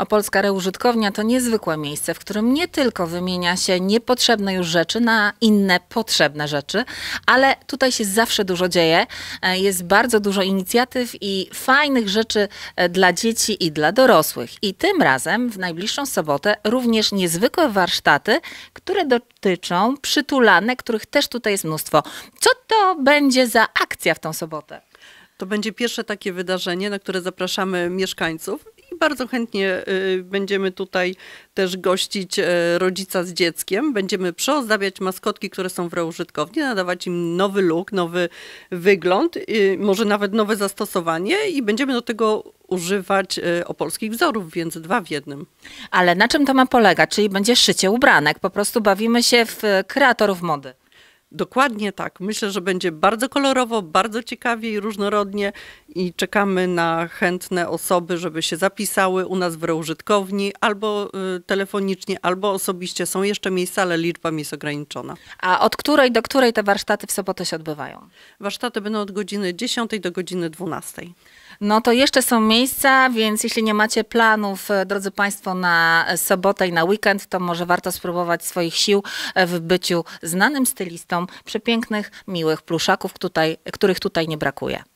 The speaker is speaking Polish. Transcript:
Opolska Reużytkownia to niezwykłe miejsce, w którym nie tylko wymienia się niepotrzebne już rzeczy na inne potrzebne rzeczy, ale tutaj się zawsze dużo dzieje. E, jest bardzo dużo inicjatyw i fajnych rzeczy e, dla dzieci i dla dorosłych. I tym razem w najbliższą sobotę również niezwykłe warsztaty, które dotyczą przytulane, których też tutaj jest mnóstwo. Co to będzie za akcja w tą sobotę? To będzie pierwsze takie wydarzenie, na które zapraszamy mieszkańców bardzo chętnie y, będziemy tutaj też gościć y, rodzica z dzieckiem. Będziemy przeozdabiać maskotki, które są w reużytkowni, nadawać im nowy look, nowy wygląd, y, może nawet nowe zastosowanie i będziemy do tego używać opolskich wzorów, więc dwa w jednym. Ale na czym to ma polegać? Czyli będzie szycie ubranek. Po prostu bawimy się w kreatorów mody. Dokładnie tak. Myślę, że będzie bardzo kolorowo, bardzo ciekawie i różnorodnie i czekamy na chętne osoby, żeby się zapisały u nas w reużytkowni albo y, telefonicznie, albo osobiście. Są jeszcze miejsca, ale liczba jest ograniczona. A od której do której te warsztaty w sobotę się odbywają? Warsztaty będą od godziny 10 do godziny 12. No to jeszcze są miejsca, więc jeśli nie macie planów, e, drodzy Państwo, na sobotę i na weekend, to może warto spróbować swoich sił w byciu znanym stylistą przepięknych, miłych pluszaków, tutaj, których tutaj nie brakuje.